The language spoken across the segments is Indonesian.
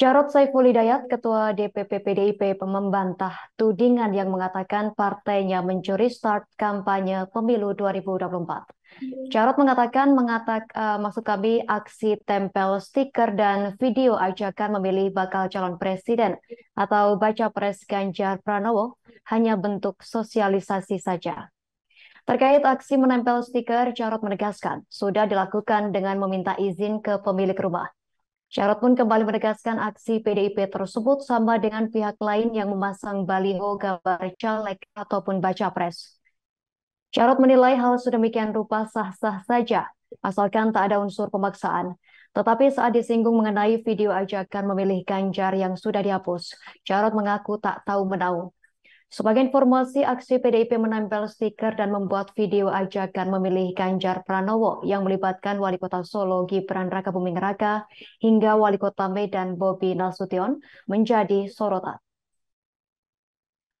Jarod Saiful Hidayat, Ketua DPP PDIP, membantah tudingan yang mengatakan partainya mencuri start kampanye pemilu 2024. Iya. Jarod mengatakan, mengatak, uh, maksud kami aksi tempel stiker dan video ajakan memilih bakal calon presiden atau baca pres Ganjar Pranowo hanya bentuk sosialisasi saja. Terkait aksi menempel stiker, Jarod menegaskan sudah dilakukan dengan meminta izin ke pemilik rumah. Jarod pun kembali menegaskan aksi PDIP tersebut sama dengan pihak lain yang memasang baliho gambar caleg ataupun baca pres. Jarod menilai hal sedemikian rupa sah-sah saja, asalkan tak ada unsur pemaksaan. Tetapi saat disinggung mengenai video ajakan memilih Ganjar yang sudah dihapus, Jarod mengaku tak tahu menau. Sebagai informasi, aksi PDIP menempel stiker dan membuat video ajakan memilih Ganjar Pranowo yang melibatkan Wali Kota Solo Gibran Raka Buming Raka hingga Wali Kota Medan Bobi Nasution menjadi sorotan.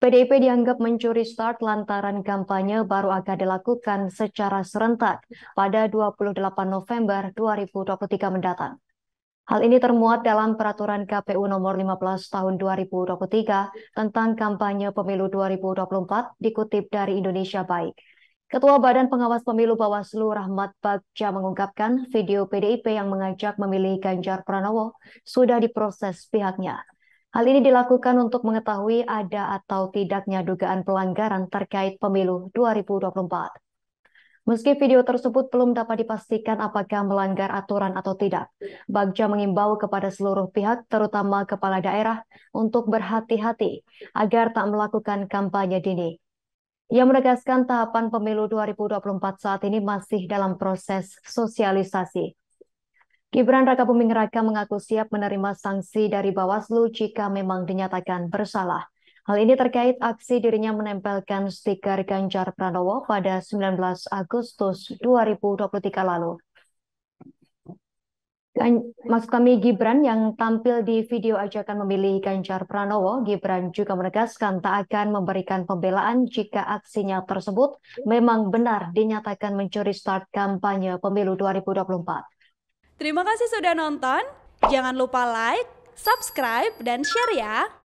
PDIP dianggap mencuri start lantaran kampanye baru akan dilakukan secara serentak pada 28 November 2023 mendatang. Hal ini termuat dalam Peraturan KPU Nomor 15 Tahun 2023 tentang Kampanye Pemilu 2024 dikutip dari Indonesia Baik. Ketua Badan Pengawas Pemilu Bawaslu Rahmat Bagja mengungkapkan video PDIP yang mengajak memilih Ganjar Pranowo sudah diproses pihaknya. Hal ini dilakukan untuk mengetahui ada atau tidaknya dugaan pelanggaran terkait pemilu 2024. Meski video tersebut belum dapat dipastikan apakah melanggar aturan atau tidak, Bagja mengimbau kepada seluruh pihak, terutama kepala daerah, untuk berhati-hati agar tak melakukan kampanye dini. Ia menegaskan tahapan pemilu 2024 saat ini masih dalam proses sosialisasi. Gibran Raka Buming Raka mengaku siap menerima sanksi dari Bawaslu jika memang dinyatakan bersalah. Hal ini terkait aksi dirinya menempelkan stiker Ganjar Pranowo pada 19 Agustus 2023 lalu. Maksud kami Gibran yang tampil di video ajakan memilih Ganjar Pranowo, Gibran juga menegaskan tak akan memberikan pembelaan jika aksinya tersebut memang benar dinyatakan mencuri start kampanye pemilu 2024. Terima kasih sudah nonton, jangan lupa like, subscribe, dan share ya!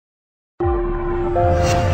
Thank you.